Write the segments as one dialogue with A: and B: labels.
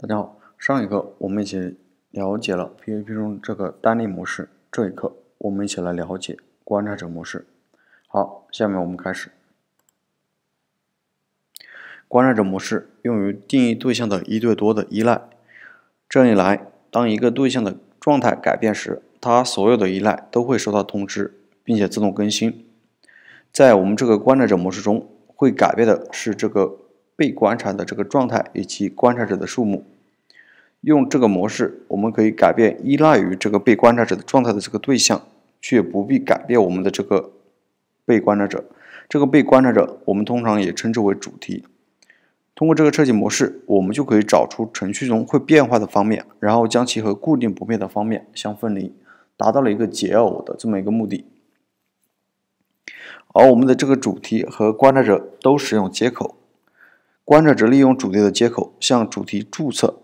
A: 大家好，上一课我们一起了解了 PVP 中这个单例模式，这一课我们一起来了解观察者模式。好，下面我们开始。观察者模式用于定义对象的一对多的依赖。这样一来，当一个对象的状态改变时，它所有的依赖都会收到通知，并且自动更新。在我们这个观察者模式中，会改变的是这个。被观察的这个状态以及观察者的数目，用这个模式，我们可以改变依赖于这个被观察者的状态的这个对象，却不必改变我们的这个被观察者。这个被观察者，我们通常也称之为主题。通过这个设计模式，我们就可以找出程序中会变化的方面，然后将其和固定不变的方面相分离，达到了一个解耦的这么一个目的。而我们的这个主题和观察者都使用接口。观察者利用主题的接口向主题注册，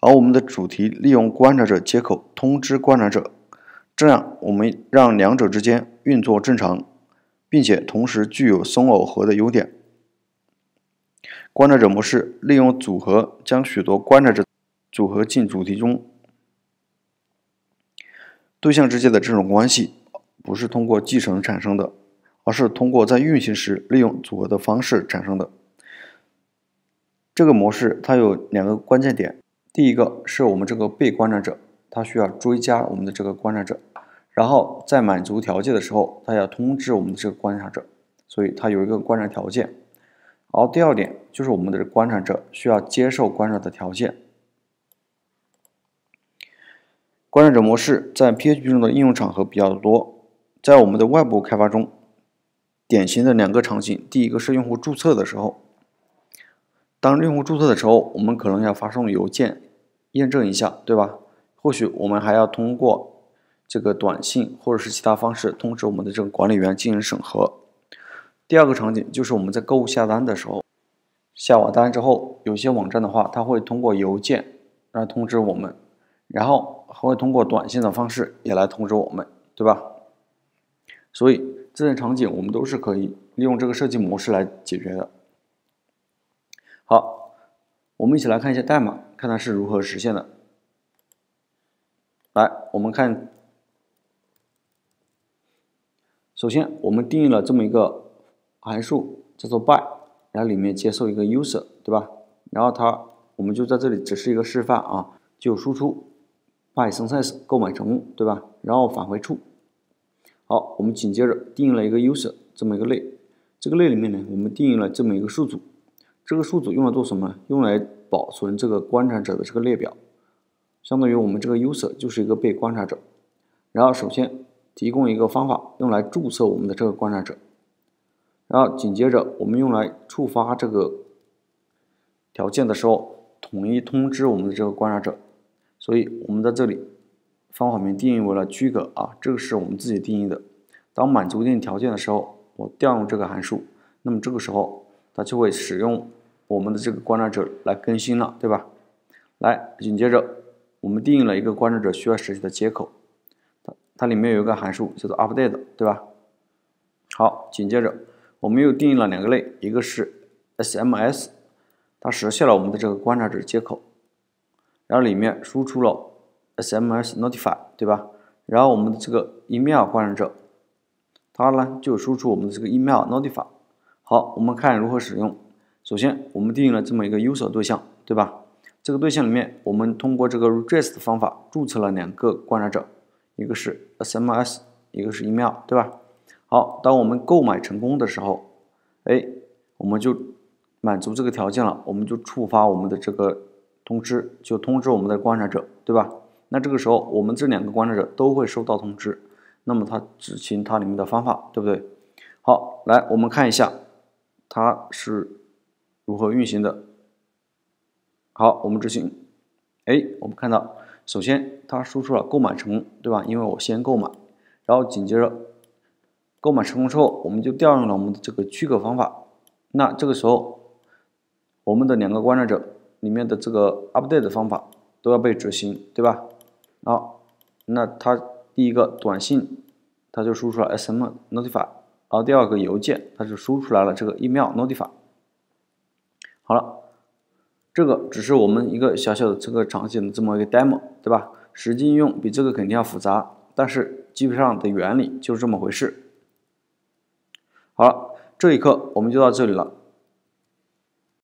A: 而我们的主题利用观察者接口通知观察者。这样，我们让两者之间运作正常，并且同时具有松耦合的优点。观察者模式利用组合将许多观察者组合进主题中。对象之间的这种关系不是通过继承产生的，而是通过在运行时利用组合的方式产生的。这个模式它有两个关键点，第一个是我们这个被观察者，他需要追加我们的这个观察者，然后在满足条件的时候，他要通知我们的这个观察者，所以它有一个观察条件。然后第二点就是我们的观察者需要接受观察的条件。观察者模式在 PHP 中的应用场合比较多，在我们的外部开发中，典型的两个场景，第一个是用户注册的时候。当用户注册的时候，我们可能要发送邮件验证一下，对吧？或许我们还要通过这个短信或者是其他方式通知我们的这个管理员进行审核。第二个场景就是我们在购物下单的时候，下完单之后，有些网站的话，它会通过邮件来通知我们，然后还会通过短信的方式也来通知我们，对吧？所以这些场景我们都是可以利用这个设计模式来解决的。好，我们一起来看一下代码，看它是如何实现的。来，我们看，首先我们定义了这么一个函数，叫做 buy，然后里面接受一个 user，对吧？然后它，我们就在这里只是一个示范啊，就输出 buy success，购买成功，对吧？然后返回处。好，我们紧接着定义了一个 user 这么一个类，这个类里面呢，我们定义了这么一个数组。这个数组用来做什么？用来保存这个观察者的这个列表，相当于我们这个 user 就是一个被观察者。然后首先提供一个方法用来注册我们的这个观察者，然后紧接着我们用来触发这个条件的时候，统一通知我们的这个观察者。所以，我们在这里方法名定义为了区隔啊，这个是我们自己定义的。当满足一定条件的时候，我调用这个函数，那么这个时候。它就会使用我们的这个观察者来更新了，对吧？来，紧接着我们定义了一个观察者需要实现的接口，它它里面有一个函数叫做 update，对吧？好，紧接着我们又定义了两个类，一个是 SMS，它实现了我们的这个观察者接口，然后里面输出了 SMS notify，对吧？然后我们的这个 email 观察者，它呢就输出我们的这个 email notify。好，我们看如何使用。首先，我们定义了这么一个 u s e r 对象，对吧？这个对象里面，我们通过这个 r e g e s t 的方法注册了两个观察者，一个是 SMS，一个是 email，对吧？好，当我们购买成功的时候，哎，我们就满足这个条件了，我们就触发我们的这个通知，就通知我们的观察者，对吧？那这个时候，我们这两个观察者都会收到通知，那么它执行它里面的方法，对不对？好，来，我们看一下。它是如何运行的？好，我们执行，哎，我们看到，首先它输出了购买成功，对吧？因为我先购买，然后紧接着购买成功之后，我们就调用了我们的这个区隔方法。那这个时候，我们的两个观察者里面的这个 update 方法都要被执行，对吧？啊，那它第一个短信，它就输出了 SM notify。然后第二个邮件，它是输出来了这个 email notify。好了，这个只是我们一个小小的这个场景的这么一个 demo，对吧？实际应用比这个肯定要复杂，但是基本上的原理就是这么回事。好了，这一课我们就到这里了。